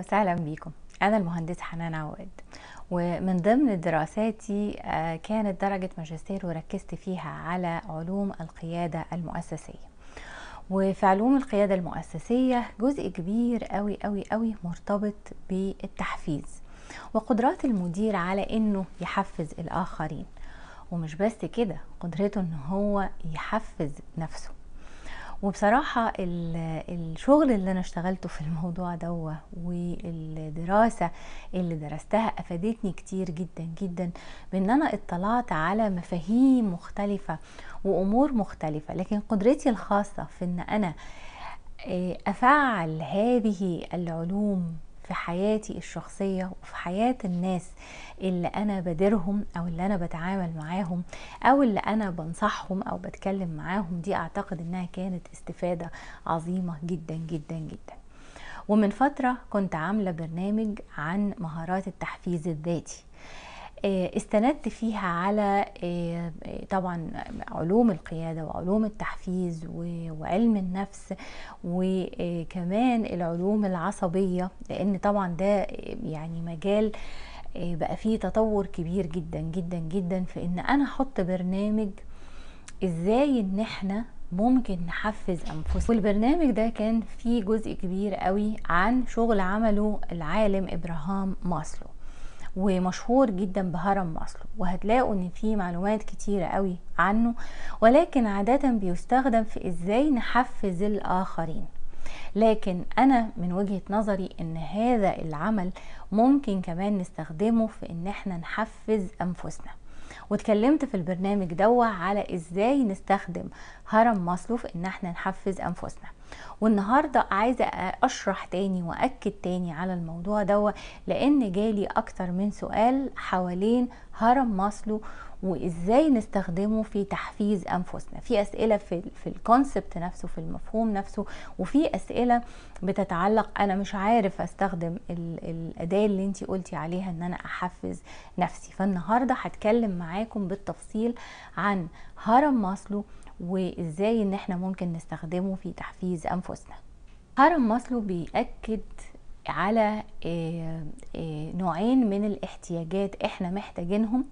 وسهلا بيكم أنا المهندسة حنان عواد ومن ضمن دراساتي آه، كانت درجة ماجستير وركزت فيها على علوم القيادة المؤسسية وفي علوم القيادة المؤسسية جزء كبير قوي قوي قوي مرتبط بالتحفيز وقدرات المدير على انه يحفز الاخرين ومش بس كده قدرته ان هو يحفز نفسه وبصراحة الشغل اللي أنا اشتغلته في الموضوع ده والدراسة اللي درستها أفادتني كتير جدا جدا بأن أنا اطلعت على مفاهيم مختلفة وأمور مختلفة لكن قدرتي الخاصة في أن أنا آه، أفعل هذه العلوم في حياتي الشخصية وفي حياة الناس اللي أنا بديرهم أو اللي أنا بتعامل معاهم أو اللي أنا بنصحهم أو بتكلم معاهم دي أعتقد إنها كانت استفادة عظيمة جدا جدا جدا ومن فترة كنت عاملة برنامج عن مهارات التحفيز الذاتي آه، استندت فيها على آه، آه، طبعا علوم القيادة وعلوم التحفيز وعلم النفس وكمان العلوم العصبية لأن طبعا ده يعني مجال بقى فيه تطور كبير جدا جدا جدا في ان انا احط برنامج ازاي ان احنا ممكن نحفز انفسنا والبرنامج ده كان فيه جزء كبير قوي عن شغل عمله العالم ابراهام ماسلو ومشهور جدا بهرم مصر وهتلاقوا ان فيه معلومات كتيرة قوي عنه ولكن عادة بيستخدم في ازاي نحفز الاخرين لكن انا من وجهة نظري ان هذا العمل ممكن كمان نستخدمه في ان احنا نحفز انفسنا واتكلمت في البرنامج دوا على ازاي نستخدم هرم مصلوف في ان احنا نحفز انفسنا والنهاردة عايزة أشرح تاني وأكد تاني على الموضوع ده لأن جالي أكتر من سؤال حوالين هرم ماسلو وازاي نستخدمه في تحفيز انفسنا في اسئله في في الكونسبت نفسه في المفهوم نفسه وفي اسئله بتتعلق انا مش عارف استخدم الاداه اللي انت قلتي عليها ان انا احفز نفسي فالنهارده هتكلم معاكم بالتفصيل عن هرم ماسلو وازاي ان احنا ممكن نستخدمه في تحفيز انفسنا هرم ماسلو بيأكد على آه، آه، نوعين من الاحتياجات احنا محتاجينهم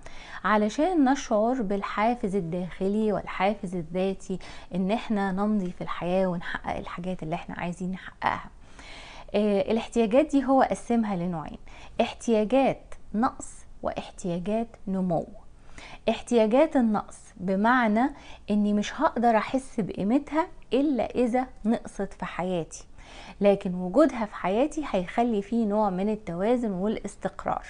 علشان نشعر بالحافز الداخلي والحافز الذاتي ان احنا نمضي في الحياة ونحقق الحاجات اللي احنا عايزين نحققها آه، الاحتياجات دي هو قسمها لنوعين احتياجات نقص واحتياجات نمو احتياجات النقص بمعنى اني مش هقدر احس بقيمتها الا اذا نقصت في حياتي لكن وجودها في حياتي هيخلي فيه نوع من التوازن والاستقرار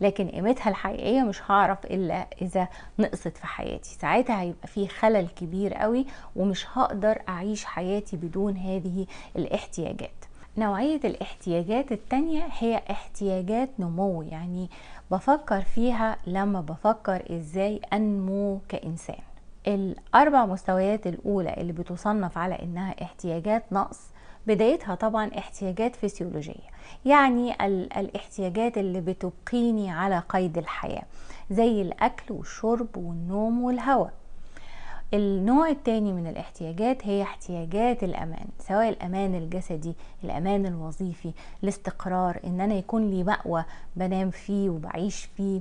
لكن قيمتها الحقيقيه مش هعرف الا اذا نقصت في حياتي ساعتها هيبقى في خلل كبير قوي ومش هقدر اعيش حياتي بدون هذه الاحتياجات نوعية الاحتياجات التانية هي احتياجات نمو يعني بفكر فيها لما بفكر ازاي انمو كإنسان الأربع مستويات الأولى اللي بتصنف على إنها احتياجات نقص بدايتها طبعا احتياجات فسيولوجية يعني ال الاحتياجات اللي بتبقيني على قيد الحياة زي الأكل والشرب والنوم والهواء النوع التاني من الاحتياجات هي احتياجات الامان سواء الامان الجسدي الامان الوظيفي الاستقرار ان انا يكون لي مأوى بنام فيه وبعيش فيه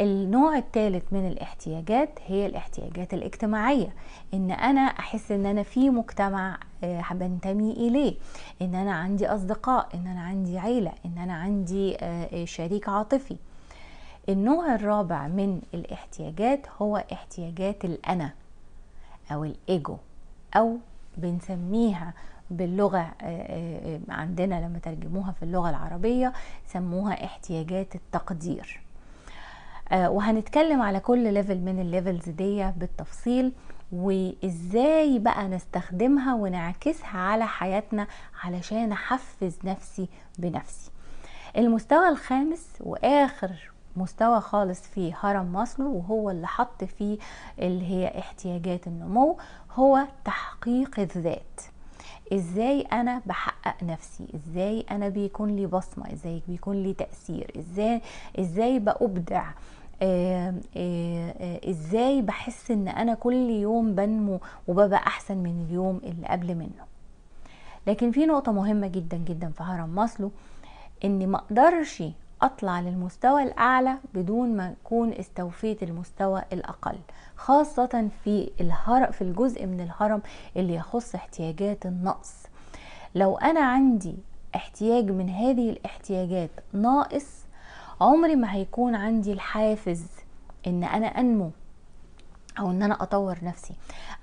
النوع الثالث من الاحتياجات هي الاحتياجات الاجتماعية ان انا احس ان انا في مجتمع آه، بنتمي اليه ان انا عندي اصدقاء ان انا عندي عيلة ان انا عندي آه، شريك عاطفي النوع الرابع من الاحتياجات هو احتياجات الانا او الايجو او بنسميها باللغة آه، آه، آه، عندنا لما ترجموها في اللغة العربية سموها احتياجات التقدير وهنتكلم على كل ليفل من الليفلز دي بالتفصيل وازاي بقى نستخدمها ونعكسها على حياتنا علشان احفز نفسي بنفسي المستوى الخامس واخر مستوى خالص في هرم ماسلو وهو اللي حط فيه اللي هي احتياجات النمو هو تحقيق الذات ازاي انا بحقق نفسي ازاي انا بيكون لي بصمه ازاي بيكون لي تاثير ازاي ازاي بابدع آآ آه، آه، آه، ازاي بحس ان انا كل يوم بنمو وببقى احسن من اليوم اللي قبل منه لكن في نقطه مهمه جدا جدا في هرم ماسلو اني ما اقدرش أطلع للمستوى الأعلى بدون ما أكون استوفيت المستوى الأقل خاصة في الهرم في الجزء من الهرم اللي يخص احتياجات النقص لو أنا عندي احتياج من هذه الاحتياجات ناقص عمري ما هيكون عندي الحافز ان انا انمو او ان انا اطور نفسي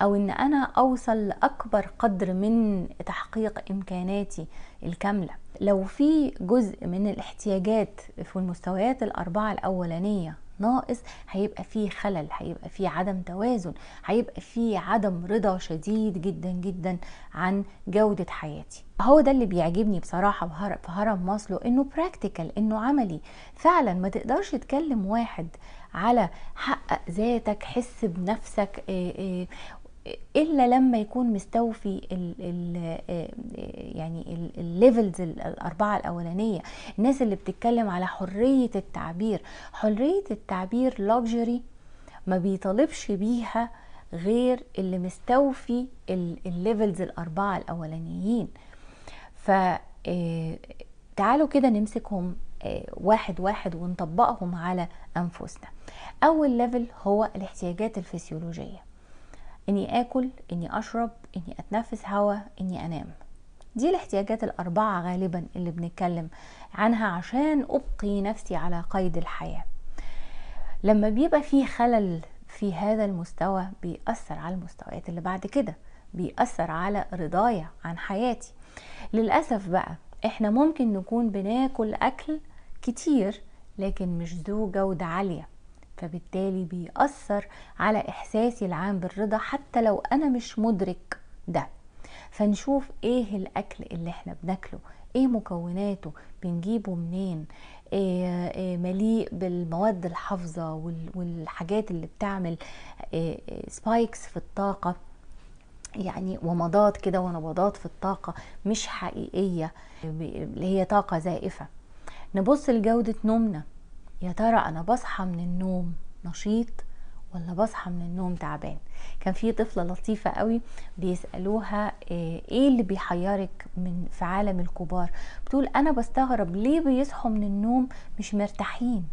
او ان انا اوصل لاكبر قدر من تحقيق امكاناتي الكامله لو في جزء من الاحتياجات في المستويات الاربعه الاولانيه ناقص هيبقى فيه خلل هيبقى فيه عدم توازن هيبقى فيه عدم رضا شديد جدا جدا عن جودة حياتي هو ده اللي بيعجبني بصراحة في هرم ماسلو انه براكتيكال انه عملي فعلا ما تقدرش تكلم واحد على حقق ذاتك حس بنفسك الا لما يكون مستوفي ال ال آه، يعني الليفلز الاربعه الاولانيه الناس اللي بتتكلم على حريه التعبير حريه التعبير لوكسجري ما بيطالبش بيها غير اللي مستوفي الليفلز الاربعه الاولانيين ف آه، تعالوا كده نمسكهم آه، واحد واحد ونطبقهم على انفسنا اول ليفل هو الاحتياجات الفسيولوجيه اني اكل اني اشرب اني اتنفس هواء اني انام دي الاحتياجات الاربعه غالبا اللي بنتكلم عنها عشان ابقي نفسي على قيد الحياه لما بيبقى في خلل في هذا المستوى بيأثر على المستويات اللي بعد كده بيأثر على رضايا عن حياتي للأسف بقى احنا ممكن نكون بناكل أكل كتير لكن مش ذو جودة عالية فبالتالي بيأثر على إحساسي العام بالرضا حتى لو أنا مش مدرك ده فنشوف إيه الأكل اللي إحنا بناكله ايه مكوناته بنجيبه منين إيه إيه مليء بالمواد الحافظة والحاجات اللي بتعمل إيه سبايكس آه، في الطاقة يعني ومضات كده ونبضات في الطاقة مش حقيقية آه، اللي هي طاقة زائفة نبص لجودة نومنا يا ترى انا بصحى من النوم نشيط ولا بصحى من النوم تعبان كان في طفلة لطيفة قوي بيسألوها آه، ايه اللي بيحيرك من في عالم الكبار بتقول انا بستغرب ليه بيصحوا من النوم مش مرتاحين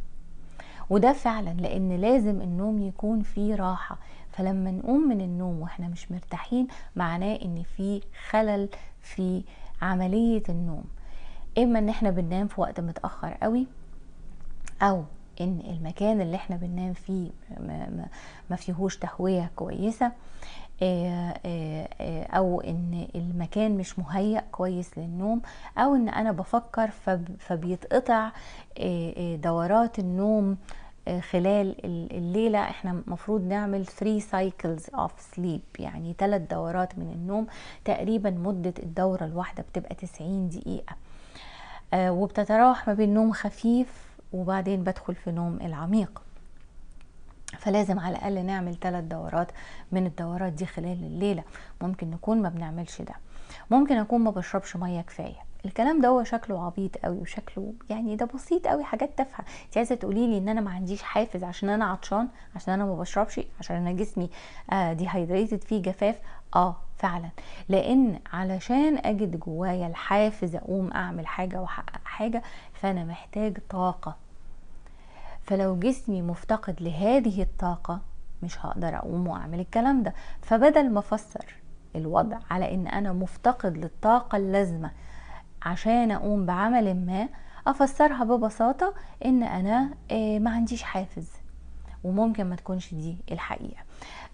وده فعلا لان لازم النوم يكون فيه راحة فلما نقوم من النوم واحنا مش مرتاحين معناه ان في خلل في عملية النوم اما ان احنا بننام في وقت متأخر قوي او ان المكان اللي احنا بننام فيه ما فيهوش تهويه كويسه آه، آه، آه، او ان المكان مش مهيأ كويس للنوم او ان انا بفكر فبيتقطع دورات النوم خلال الليلة احنا المفروض نعمل 3 cycles of sleep يعني ثلاث دورات من النوم تقريبا مدة الدورة الواحدة بتبقى 90 دقيقة وبتتراوح ما بين نوم خفيف وبعدين بدخل في نوم العميق فلازم على الاقل نعمل ثلاث دورات من الدورات دي خلال الليله ممكن نكون ما بنعملش ده ممكن اكون ما بشربش ميه كفايه الكلام ده هو شكله عبيط قوي وشكله يعني ده بسيط قوي حاجات تافهه انت عايزه تقولي لي ان انا ما عنديش حافز عشان انا عطشان عشان انا ما بشربش عشان انا جسمي دي آه، هيدريتد فيه جفاف اه فعلا لان علشان اجد جوايا الحافز اقوم اعمل حاجه واحقق حاجه فانا محتاج طاقه فلو جسمي مفتقد لهذه الطاقة مش هقدر اقوم واعمل الكلام ده فبدل ما افسر الوضع على ان انا مفتقد للطاقة اللازمة عشان اقوم بعمل ما افسرها ببساطة ان انا آه، ما عنديش حافز وممكن ما تكونش دي الحقيقة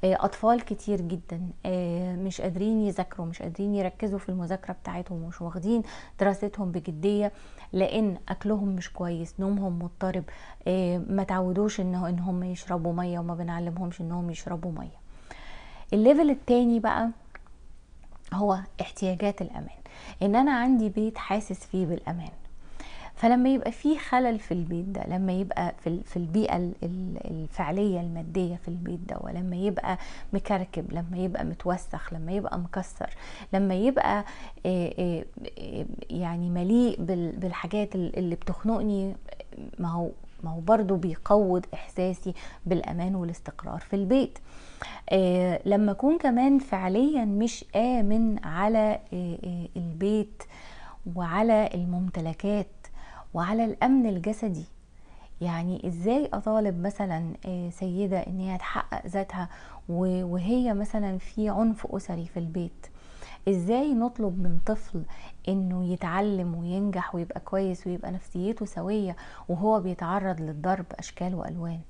آه، اطفال كتير جدا آه، مش قادرين يذاكروا مش قادرين يركزوا في المذاكره بتاعتهم مش واخدين دراستهم بجديه لان اكلهم مش كويس نومهم مضطرب آه، ما تعودوش ان هم يشربوا ميه وما بنعلمهمش انهم يشربوا ميه الليفل التاني بقى هو احتياجات الامان ان انا عندي بيت حاسس فيه بالامان فلما يبقى في خلل في البيت ده لما يبقى في في البيئه الفعليه الماديه في البيت ده ولما يبقى مكركب لما يبقى متوسخ لما يبقى مكسر لما يبقى يعني مليء بالحاجات اللي بتخنقني ما هو ما هو برضه بيقوض احساسي بالامان والاستقرار في البيت آه لما اكون كمان فعليا مش امن على آه البيت وعلى الممتلكات وعلى الامن الجسدي يعني ازاي اطالب مثلا آه، سيده ان هي تحقق ذاتها وهي مثلا في عنف اسري في البيت ازاي نطلب من طفل انه يتعلم وينجح ويبقى كويس ويبقى نفسيته سويه وهو بيتعرض للضرب اشكال والوان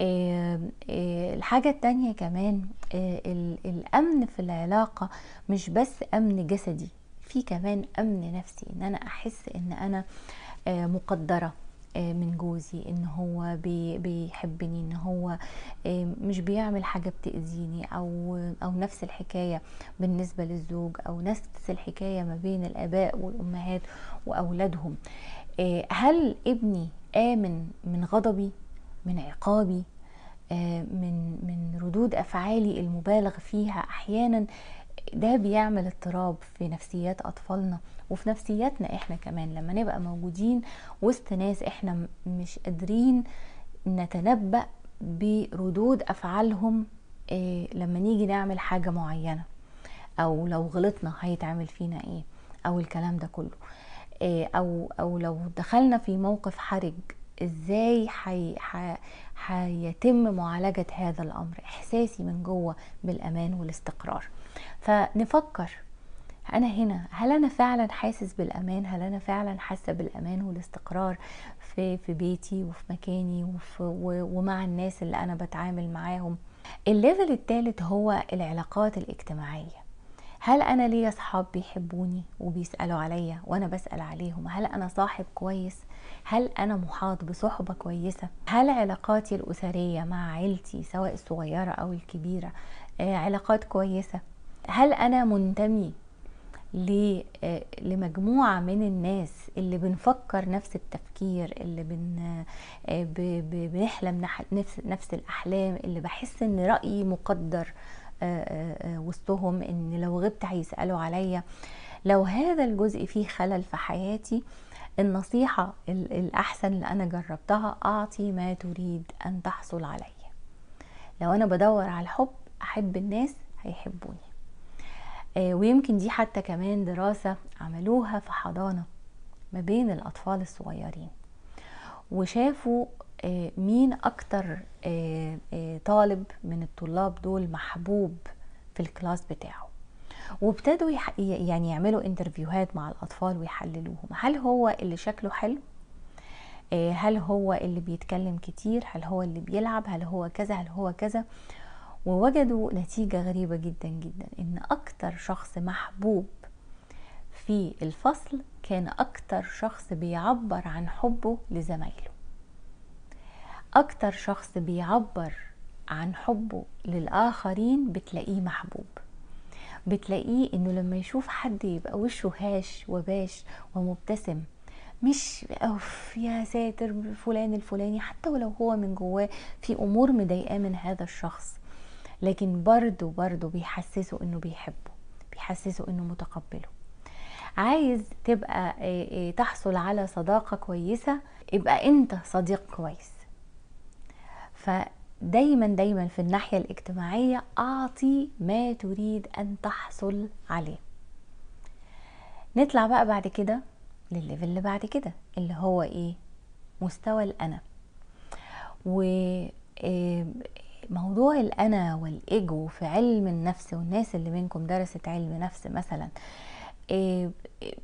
آه، آه، الحاجة التانية كمان الأمن في العلاقة مش بس أمن جسدي في كمان أمن نفسي إن أنا أحس إن أنا آه، مقدرة آه، من جوزي ان هو بيحبني ان هو آه، مش بيعمل حاجة بتأذيني او او نفس الحكاية بالنسبة للزوج او نفس الحكاية ما بين الاباء والامهات واولادهم هل ابني امن من غضبي من عقابي من من ردود افعالي المبالغ فيها احيانا ده بيعمل اضطراب في نفسيات اطفالنا وفي نفسياتنا احنا كمان لما نبقى موجودين وسط ناس احنا مش قادرين نتنبأ بردود افعالهم إيه لما نيجي نعمل حاجة معينة او لو غلطنا هيتعمل فينا ايه او الكلام ده كله إيه او او لو دخلنا في موقف حرج ازاي حي حي هيتم معالجة هذا الأمر إحساسي من جوه بالأمان والاستقرار فنفكر انا هنا هل انا فعلا حاسس بالامان هل انا فعلا حاسه بالامان والاستقرار في في بيتي وفي مكاني وفي ومع الناس اللي انا بتعامل معاهم الليفل الثالث هو العلاقات الاجتماعيه هل انا ليا اصحاب بيحبوني وبيسالوا عليا وانا بسال عليهم هل انا صاحب كويس هل انا محاط بصحبه كويسه هل علاقاتي الاسريه مع عيلتي سواء الصغيره او الكبيره آه، علاقات كويسه هل انا منتمي آه، لمجموعة من الناس اللي بنفكر نفس التفكير اللي بن آه، بنحلم نفس نفس الأحلام اللي بحس إن رأيي مقدر آه، وسطهم إن لو غبت هيسألوا عليا لو هذا الجزء فيه خلل في حياتي النصيحة الأحسن اللي أنا جربتها أعطي ما تريد أن تحصل عليه لو أنا بدور على الحب أحب الناس هيحبوني آه، ويمكن دي حتى كمان دراسة عملوها في حضانة ما بين الأطفال الصغيرين وشافوا آه، مين أكتر آه، طالب من الطلاب دول محبوب في الكلاس بتاعه وابتدوا يعني يعملوا انترفيوهات مع الأطفال ويحللوهم هل هو اللي شكله حلو هل هو اللي بيتكلم كتير هل هو اللي بيلعب هل هو كذا هل هو كذا ووجدوا نتيجة غريبة جدا جدا ان اكتر شخص محبوب في الفصل كان اكتر شخص بيعبر عن حبه لزمايله اكتر شخص بيعبر عن حبه للاخرين بتلاقيه محبوب بتلاقيه انه لما يشوف حد يبقى وشه هاش وباش ومبتسم مش اوف يا ساتر فلان الفلاني حتى ولو هو من جواه في امور مضايقاه من هذا الشخص لكن برضه برضه بيحسسه انه بيحبه بيحسسه انه متقبله عايز تبقى آه، آه، تحصل على صداقه كويسه يبقى انت صديق كويس فدايما دايما في الناحيه الاجتماعيه اعطي ما تريد ان تحصل عليه نطلع بقى بعد كده للليفل اللي بعد كده اللي هو ايه مستوى الانا و آه، موضوع الانا والايجو في علم النفس والناس اللي منكم درست علم نفس مثلا آه،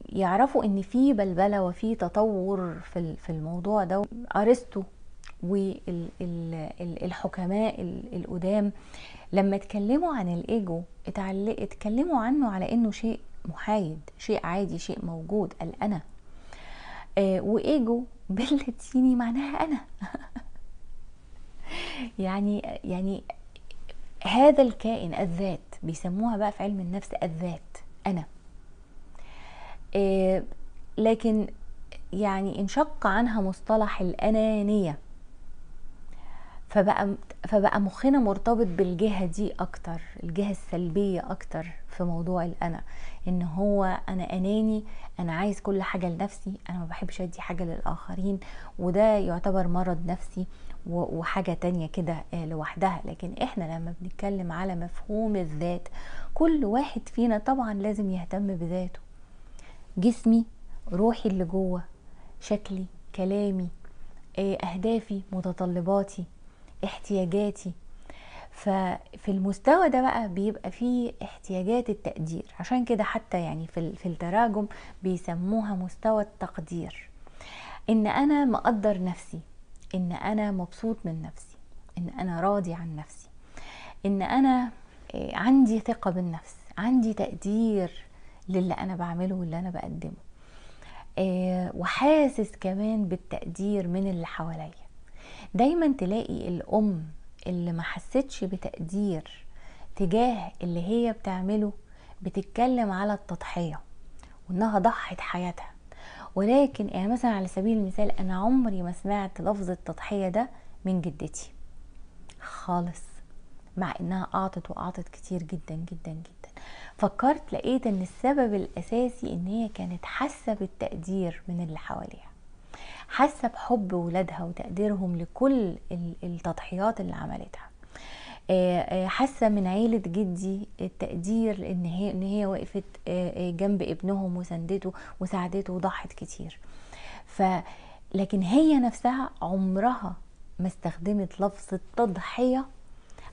يعرفوا ان في بلبله وفي تطور في الموضوع ده ارسطو والحكماء القدام لما اتكلموا عن الايجو اتكلموا عنه على انه شيء محايد شيء عادي شيء موجود الانا آه، وايجو باللاتيني معناها انا يعني يعني هذا الكائن الذات بيسموها بقى في علم النفس الذات انا آه، لكن يعني انشق عنها مصطلح الانانيه فبقى فبقى مخنا مرتبط بالجهه دي اكتر الجهه السلبيه اكتر في موضوع الانا ان هو انا اناني انا عايز كل حاجه لنفسي انا ما بحبش ادي حاجه للاخرين وده يعتبر مرض نفسي وحاجه تانية كده آه، لوحدها لكن احنا لما بنتكلم على مفهوم الذات كل واحد فينا طبعا لازم يهتم بذاته جسمي روحي اللي جوه شكلي كلامي آه، اهدافي متطلباتي احتياجاتي ففي المستوى ده بقى بيبقى فيه احتياجات التقدير عشان كده حتى يعني في, في التراجم بيسموها مستوى التقدير ان انا مقدر نفسي ان انا مبسوط من نفسي ان انا راضي عن نفسي ان انا آه، عندي ثقه بالنفس عندي تقدير للي انا بعمله واللي انا بقدمه آه، وحاسس كمان بالتقدير من اللي حواليا دايما تلاقي الام اللي ما حستش بتقدير تجاه اللي هي بتعمله بتتكلم على التضحيه وانها ضحت حياتها ولكن يعني مثلا على سبيل المثال انا عمري ما سمعت لفظ التضحيه ده من جدتي خالص مع انها اعطت واعطت كتير جدا جدا جدا فكرت لقيت ان السبب الاساسي ان هي كانت حاسه بالتقدير من اللي حواليها حاسه بحب ولادها وتقديرهم لكل التضحيات اللي عملتها حاسه من عيله جدي التقدير ان هي ان هي وقفت جنب ابنهم وسندته وساعدته وضحت كتير ف لكن هي نفسها عمرها ما استخدمت لفظ التضحيه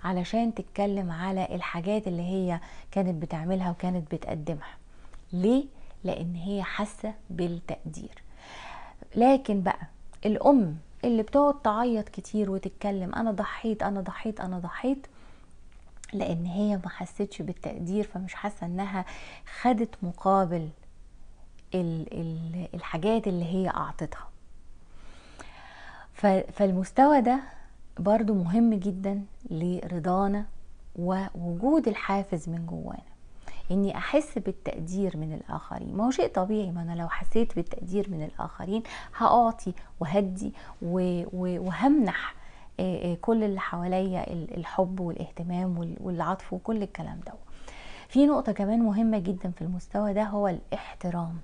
علشان تتكلم على الحاجات اللي هي كانت بتعملها وكانت بتقدمها ليه لان هي حاسه بالتقدير لكن بقى الام اللي بتقعد تعيط كتير وتتكلم انا ضحيت انا ضحيت انا ضحيت لان هي ما حستش بالتقدير فمش حاسه انها خدت مقابل الحاجات اللي هي اعطتها فالمستوى ده برضو مهم جدا لرضانا ووجود الحافز من جوانا اني احس بالتقدير من الاخرين ما هو شيء طبيعي ما انا لو حسيت بالتقدير من الاخرين هاعطي وهدي وهمنح كل اللي حواليا الحب والاهتمام والعطف وكل الكلام ده في نقطة كمان مهمة جدا في المستوى ده هو الاحترام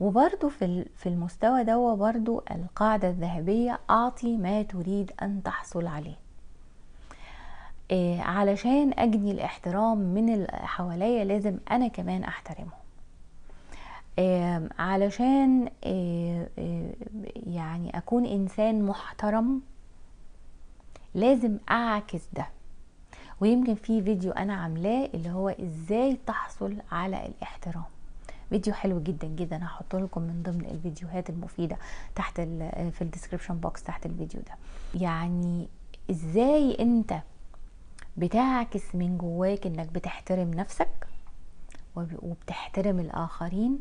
وبرضو في المستوى ده برضو القاعدة الذهبية أعطي ما تريد أن تحصل عليه آه، علشان اجني الاحترام من اللي حواليا لازم انا كمان احترمهم علشان آه، آه، يعني اكون انسان محترم لازم اعكس ده ويمكن في فيديو انا عاملاه اللي هو ازاي تحصل على الاحترام فيديو حلو جدا جدا هحطه لكم من ضمن الفيديوهات المفيده تحت في الديسكريبشن بوكس تحت الفيديو ده يعني ازاي انت بتعكس من جواك انك بتحترم نفسك وبتحترم الاخرين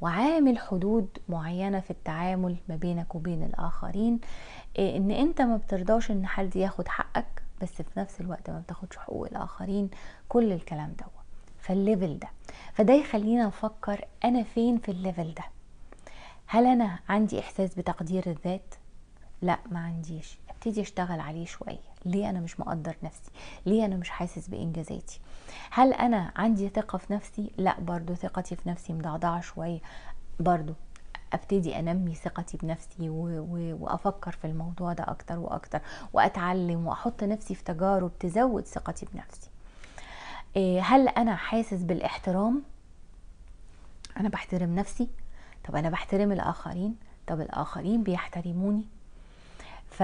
وعامل حدود معينة في التعامل ما بينك وبين الآخرين آه، إن أنت ما بترضاش إن حد ياخد حقك بس في نفس الوقت ما بتاخدش حقوق الآخرين كل الكلام ده فالليفل ده فده يخلينا نفكر أنا فين في الليفل ده هل أنا عندي إحساس بتقدير الذات؟ لا ما عنديش هبتدي اشتغل عليه شويه ليه انا مش مقدر نفسي ليه انا مش حاسس بانجازاتي هل انا عندي ثقه في نفسي لا برضو ثقتي في نفسي مضعضعه شويه برضو ابتدي انمي ثقتي بنفسي و... و... وافكر في الموضوع ده اكتر واكتر واتعلم واحط نفسي في تجارب تزود ثقتي بنفسي إيه، هل انا حاسس بالاحترام انا بحترم نفسي طب انا بحترم الاخرين طب الاخرين بيحترموني ف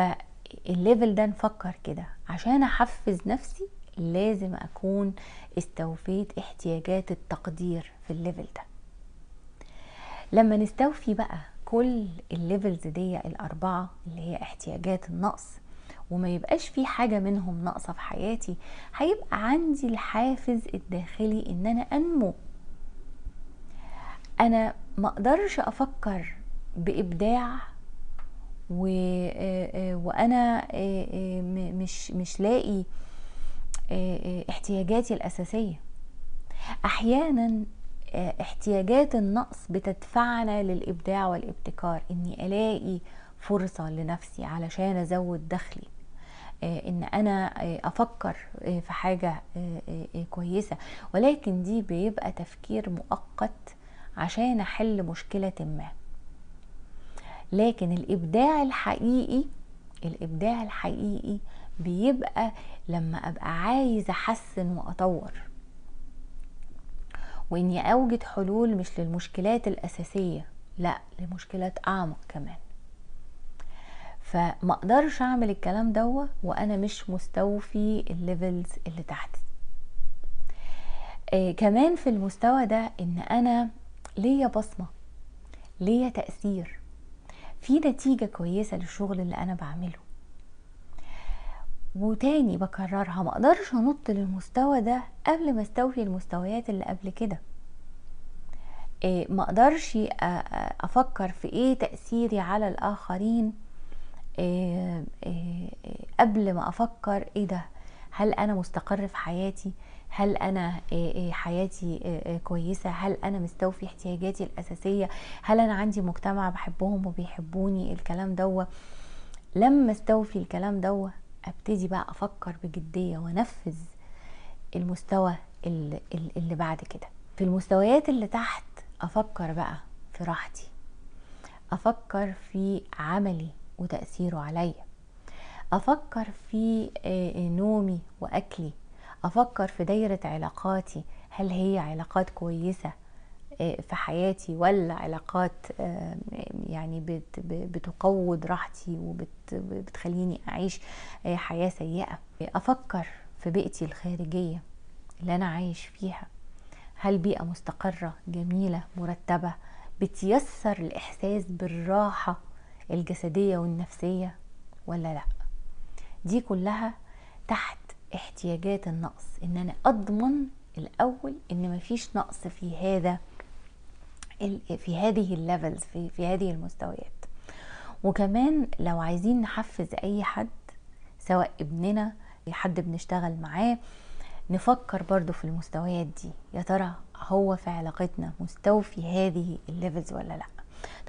الليفل ده نفكر كده عشان احفز نفسي لازم اكون استوفيت احتياجات التقدير في الليفل ده لما نستوفي بقى كل الليفلز دي الاربعه اللي هي احتياجات النقص وما يبقاش في حاجه منهم ناقصه في حياتي هيبقى عندي الحافز الداخلي ان انا انمو انا ما اقدرش افكر بابداع و... آه، آه، وانا آه، مش مش لاقي احتياجاتي الاساسيه احيانا احتياجات النقص بتدفعنا للابداع والابتكار اني الاقي فرصه لنفسي علشان ازود دخلي ان انا افكر في حاجه كويسه ولكن دي بيبقى تفكير مؤقت عشان احل مشكله ما لكن الابداع الحقيقي الابداع الحقيقي بيبقى لما ابقى عايز احسن واطور واني اوجد حلول مش للمشكلات الاساسيه لا لمشكلات اعمق كمان فما اقدرش اعمل الكلام دوا وانا مش مستوفي الليفلز اللي تحتي إيه كمان في المستوى ده ان انا ليا بصمه ليا تاثير في نتيجة كويسة للشغل اللي أنا بعمله وتاني بكررها ما اقدرش انط للمستوى ده قبل ما استوفي المستويات اللي قبل كده مقدرش آه، ما اقدرش افكر في ايه تاثيري على الاخرين آه، آه، قبل ما افكر ايه ده هل انا مستقر في حياتي هل انا آه، آه، حياتي آه، كويسه هل انا مستوفي احتياجاتي الاساسيه هل انا عندي مجتمع بحبهم وبيحبوني الكلام دوا لما استوفي الكلام دوا ابتدي بقى افكر بجديه وانفذ المستوى اللي, اللي بعد كده في المستويات اللي تحت افكر بقى في راحتي افكر في عملي وتاثيره عليا افكر في آه، آه، نومي واكلي افكر في دايره علاقاتي هل هي علاقات كويسه آه، في حياتي ولا علاقات يعني بتقوض راحتي وبتخليني اعيش حياه سيئه افكر في بيئتي الخارجيه اللي انا عايش فيها هل بيئه مستقره جميله مرتبه بتيسر الاحساس بالراحه الجسديه والنفسيه ولا لا دي كلها تحت احتياجات النقص ان انا اضمن الاول ان مفيش نقص في هذا في هذه الليفلز في, في هذه المستويات وكمان لو عايزين نحفز اي حد سواء ابننا حد بنشتغل معاه نفكر برضو في المستويات دي يا ترى هو في علاقتنا مستوفي هذه الليفلز ولا لأ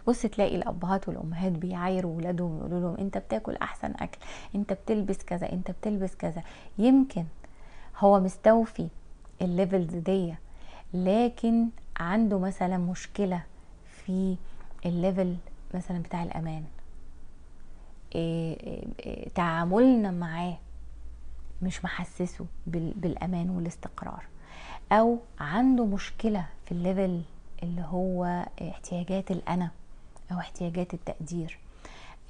تبص تلاقي الابهات والامهات بيعايروا ولادهم يقولوا لهم انت بتاكل احسن اكل انت بتلبس كذا انت بتلبس كذا يمكن هو مستوفي الليفلز دي لكن عنده مثلا مشكله في الليفل مثلا بتاع الامان إيه، إيه، إيه، تعاملنا معاه مش محسسه بالامان والاستقرار او عنده مشكله في الليفل اللي هو احتياجات الانا أو احتياجات التقدير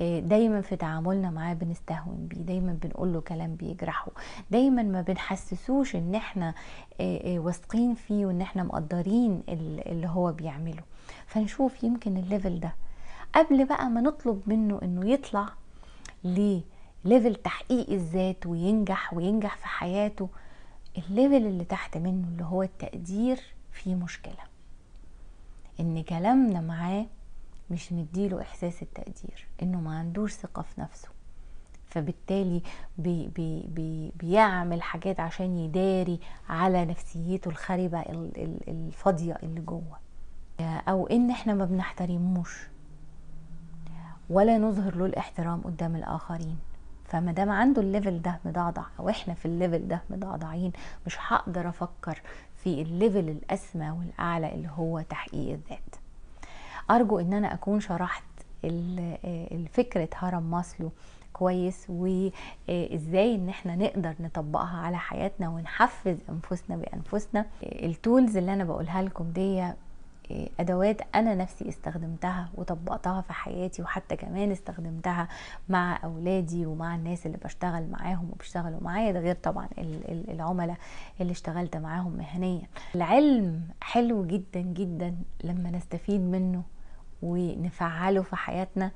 آه، دايما في تعاملنا معاه بنستهون بيه دايما بنقول له كلام بيجرحه دايما ما بنحسسوش ان احنا آه، آه، واثقين فيه وان احنا مقدرين اللي هو بيعمله فنشوف يمكن الليفل ده قبل بقى ما نطلب منه انه يطلع لليفل تحقيق الذات وينجح وينجح في حياته الليفل اللي تحت منه اللي هو التقدير فيه مشكله ان كلامنا معاه مش مديله احساس التقدير انه ما عندوش ثقه في نفسه فبالتالي بي بي بي بيعمل حاجات عشان يداري على نفسيته الخربه الفاضيه اللي جوه او ان احنا ما بنحترموش ولا نظهر له الاحترام قدام الاخرين فما دام عنده الليفل ده مضعضع او احنا في الليفل ده مضعضعين مش هقدر افكر في الليفل الاسمى والاعلى اللي هو تحقيق الذات ارجو ان انا اكون شرحت الفكرة هرم ماسلو كويس وازاي ان احنا نقدر نطبقها على حياتنا ونحفز انفسنا بانفسنا التولز اللي انا بقولها لكم دي ادوات انا نفسي استخدمتها وطبقتها في حياتي وحتى كمان استخدمتها مع اولادي ومع الناس اللي بشتغل معاهم وبيشتغلوا معايا ده غير طبعا العملاء اللي اشتغلت معاهم مهنيا العلم حلو جدا جدا لما نستفيد منه ونفعله في حياتنا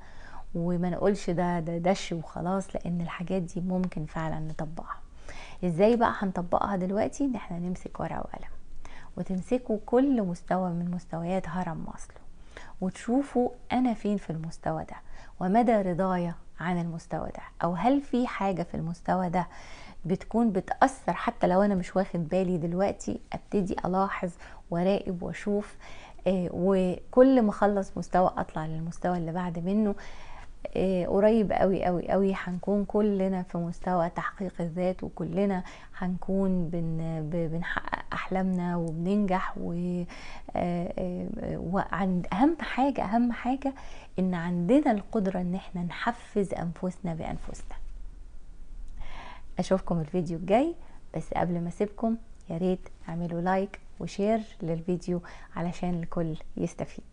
وما نقولش ده ده دش وخلاص لان الحاجات دي ممكن فعلا نطبقها ازاي بقى هنطبقها دلوقتي ان احنا نمسك ورقه وقلم وتمسكوا كل مستوى من مستويات هرم ماسلو وتشوفوا انا فين في المستوى ده ومدى رضايا عن المستوى ده او هل في حاجه في المستوى ده بتكون بتاثر حتى لو انا مش واخد بالي دلوقتي ابتدي الاحظ وراقب واشوف آه، وكل ما اخلص مستوى اطلع للمستوى اللي بعد منه آه، قريب قوي قوي قوي هنكون كلنا في مستوى تحقيق الذات وكلنا هنكون بنحقق احلامنا وبننجح و آه، آه، وعند اهم حاجه اهم حاجه ان عندنا القدره ان احنا نحفز انفسنا بانفسنا اشوفكم الفيديو الجاي بس قبل ما اسيبكم يا ريت اعملوا لايك وشير للفيديو علشان الكل يستفيد